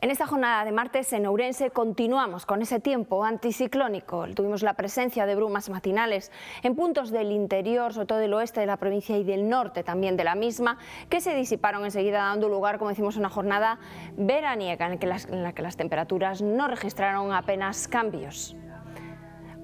En esta jornada de martes en Ourense continuamos con ese tiempo anticiclónico. Tuvimos la presencia de brumas matinales en puntos del interior, sobre todo del oeste de la provincia y del norte también de la misma, que se disiparon enseguida dando lugar, como decimos, a una jornada veraniega en, la que las, en la que las temperaturas no registraron apenas cambios.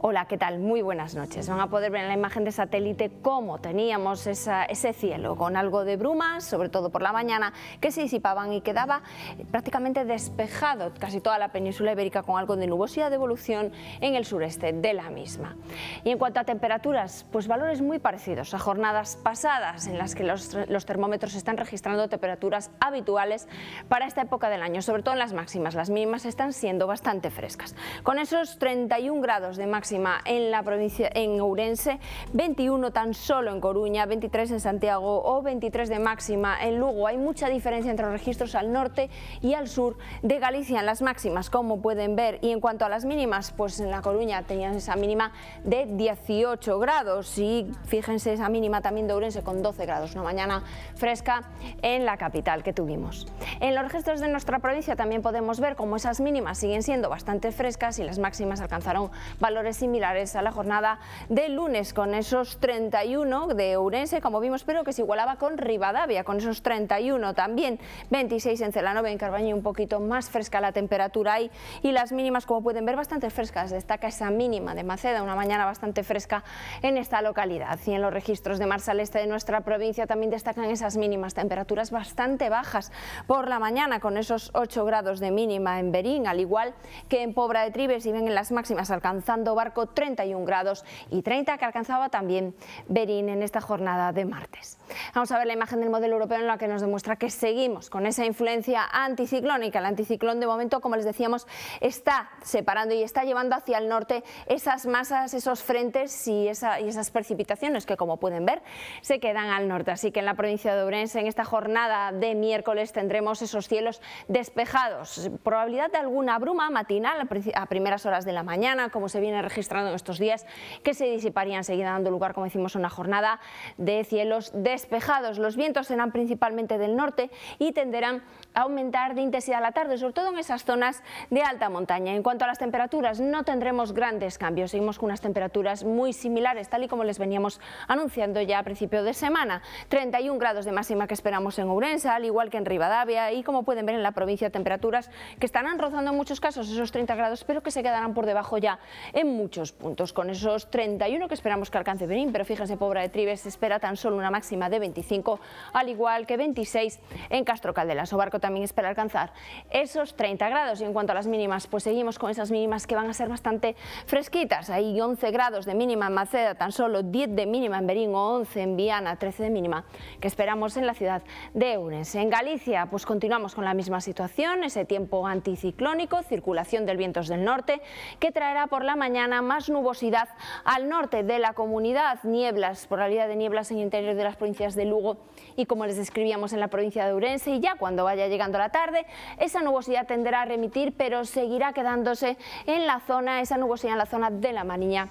Hola, ¿qué tal? Muy buenas noches. Van a poder ver en la imagen de satélite cómo teníamos ese cielo con algo de brumas, sobre todo por la mañana, que se disipaban y quedaba prácticamente despejado casi toda la península ibérica con algo de nubosidad de evolución en el sureste de la misma. Y en cuanto a temperaturas, pues valores muy parecidos a jornadas pasadas en las que los, los termómetros están registrando temperaturas habituales para esta época del año, sobre todo en las máximas. Las mínimas están siendo bastante frescas. Con esos 31 grados de máxima en la provincia en Ourense, 21 tan solo en Coruña, 23 en Santiago o 23 de máxima en Lugo. Hay mucha diferencia entre los registros al norte y al sur de Galicia en las máximas, como pueden ver. Y en cuanto a las mínimas, pues en La Coruña tenían esa mínima de 18 grados y fíjense esa mínima también de Ourense con 12 grados, una mañana fresca en la capital que tuvimos. En los registros de nuestra provincia también podemos ver cómo esas mínimas siguen siendo bastante frescas y las máximas alcanzaron valores similares a la jornada de lunes, con esos 31 de Ourense, como vimos, pero que se igualaba con Rivadavia, con esos 31 también, 26 en celanova en Carbaño, un poquito más fresca la temperatura ahí, y las mínimas, como pueden ver, bastante frescas. Destaca esa mínima de Maceda, una mañana bastante fresca en esta localidad. Y en los registros de marzo al este de nuestra provincia también destacan esas mínimas, temperaturas bastante bajas por la mañana, con esos 8 grados de mínima en Berín, al igual que en Pobra de Tribes, y ven en las máximas alcanzando barcos 31 grados y 30 que alcanzaba también Berín en esta jornada de martes. Vamos a ver la imagen del modelo europeo en la que nos demuestra que seguimos con esa influencia anticiclónica. El anticiclón de momento, como les decíamos, está separando y está llevando hacia el norte esas masas, esos frentes y, esas precipitaciones que como pueden ver se quedan al norte. Así que en la provincia de Ourense en esta jornada de miércoles tendremos esos cielos despejados. Probabilidad de alguna bruma matinal a primeras horas de la mañana, como se viene registrando registrando estos días, que se disiparían seguirán dando lugar, como decimos, a una jornada de cielos despejados. Los vientos serán principalmente del norte y tenderán a aumentar de intensidad a la tarde, sobre todo en esas zonas de alta montaña. En cuanto a las temperaturas, no tendremos grandes cambios. Seguimos con unas temperaturas muy similares, tal y como les veníamos anunciando ya a principio de semana. 31 grados de máxima que esperamos en Ourense, al igual que en Rivadavia y como pueden ver en la provincia temperaturas que estarán rozando en muchos casos esos 30 grados, pero que se quedarán por debajo ya en muchos muchos puntos, con esos 31 que esperamos que alcance Berín... pero fíjense, Pobre de Tribes espera tan solo una máxima de 25, al igual que 26 en Castro ...o Barco también espera alcanzar esos 30 grados. Y en cuanto a las mínimas, pues seguimos con esas mínimas que van a ser bastante fresquitas. Hay 11 grados de mínima en Maceda, tan solo 10 de mínima en Berín o 11 en Viana, 13 de mínima que esperamos en la ciudad de Eunes... En Galicia, pues continuamos con la misma situación, ese tiempo anticiclónico, circulación del vientos del norte, que traerá por la mañana más nubosidad al norte de la comunidad, nieblas, por la vía de nieblas en el interior de las provincias de Lugo y como les describíamos en la provincia de Urense y ya cuando vaya llegando la tarde, esa nubosidad tendrá a remitir pero seguirá quedándose en la zona, esa nubosidad en la zona de la Mariña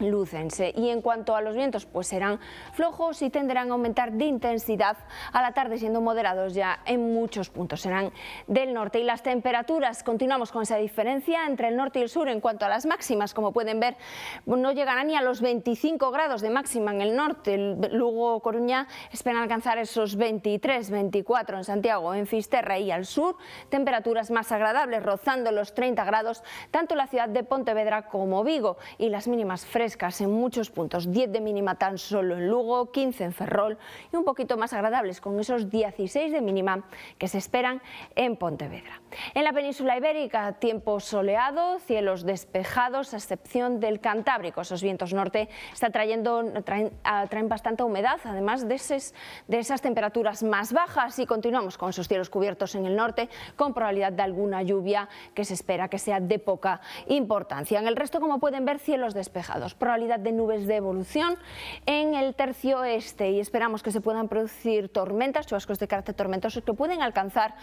lucense. Y en cuanto a los vientos, pues serán flojos y tenderán a aumentar de intensidad a la tarde, siendo moderados ya en muchos puntos. Serán del norte. Y las temperaturas, continuamos con esa diferencia entre el norte y el sur en cuanto a las máximas. Como pueden ver, no llegarán ni a los 25 grados de máxima en el norte. Luego Coruña espera alcanzar esos 23, 24 en Santiago, en Fisterra y al sur. Temperaturas más agradables, rozando los 30 grados, tanto la ciudad de Pontevedra como Vigo. Y las mínimas frescas en muchos puntos, 10 de mínima tan solo en Lugo, 15 en Ferrol y un poquito más agradables con esos 16 de mínima que se esperan en Pontevedra. En la península ibérica, tiempo soleado, cielos despejados a excepción del Cantábrico. Esos vientos norte está trayendo, traen, ah, bastante humedad, además de, de esas temperaturas más bajas y continuamos con esos cielos cubiertos en el norte con probabilidad de alguna lluvia que se espera que sea de poca importancia. En el resto, como pueden ver, cielos despejados probabilidad de nubes de evolución en el tercio este y esperamos que se puedan producir tormentas, chubascos de carácter tormentosos que pueden alcanzar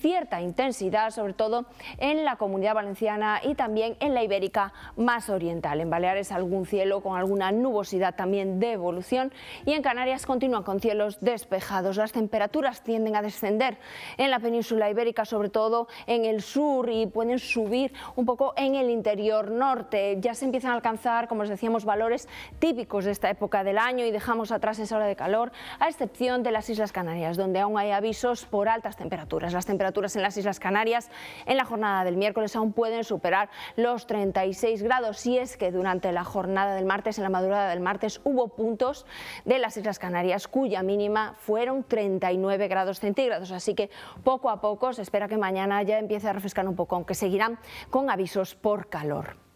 cierta intensidad, sobre todo en la comunidad valenciana y también en la ibérica más oriental. En Baleares algún cielo con alguna nubosidad también de evolución y en Canarias continúan con cielos despejados. Las temperaturas tienden a descender en la península ibérica, sobre todo en el sur y pueden subir un poco en el interior norte. Ya se empiezan a alcanzar, como os decíamos, valores típicos de esta época del año y dejamos atrás esa hora de calor, a excepción de las Islas Canarias, donde aún hay avisos por altas temperaturas. Las temperaturas en las Islas Canarias en la jornada del miércoles aún pueden superar los 36 grados, si es que durante la jornada del martes, en la madrugada del martes, hubo puntos de las Islas Canarias cuya mínima fueron 39 grados centígrados, así que poco a poco se espera que mañana ya empiece a refrescar un poco, aunque seguirán con avisos por calor.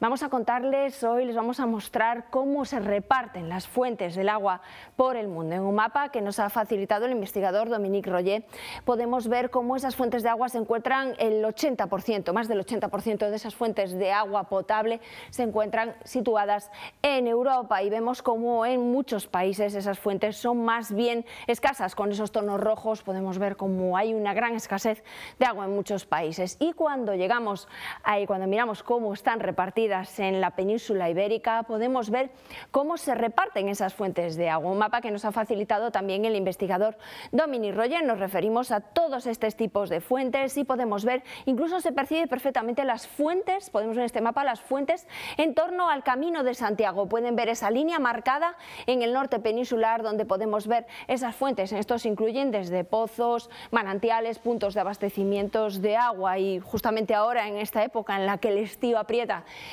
Vamos a contarles hoy, les vamos a mostrar cómo se reparten las fuentes del agua por el mundo. En un mapa que nos ha facilitado el investigador Dominique Royer podemos ver cómo esas fuentes de agua se encuentran el 80%, más del 80% de esas fuentes de agua potable se encuentran situadas en Europa y vemos cómo en muchos países esas fuentes son más bien escasas. Con esos tonos rojos podemos ver cómo hay una gran escasez de agua en muchos países. Y cuando llegamos ahí, cuando miramos cómo están repartidas en la península ibérica, podemos ver cómo se reparten esas fuentes de agua. Un mapa que nos ha facilitado también el investigador Domini Roger. Nos referimos a todos estos tipos de fuentes y podemos ver, incluso se percibe perfectamente las fuentes, podemos ver en este mapa las fuentes en torno al Camino de Santiago. Pueden ver esa línea marcada en el norte peninsular donde podemos ver esas fuentes. Estos incluyen desde pozos, manantiales, puntos de abastecimientos de agua y justamente ahora en esta época en la que el estío aprieta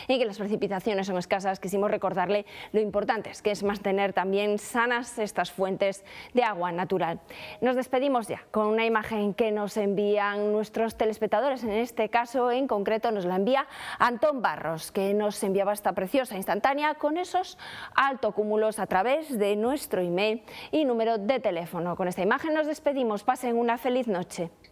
y que las precipitaciones son escasas, quisimos recordarle lo importante que es mantener también sanas estas fuentes de agua natural. Nos despedimos ya con una imagen que nos envían nuestros telespectadores, en este caso en concreto nos la envía Antón Barros, que nos enviaba esta preciosa instantánea con esos alto cúmulos a través de nuestro email y número de teléfono. Con esta imagen nos despedimos, pasen una feliz noche.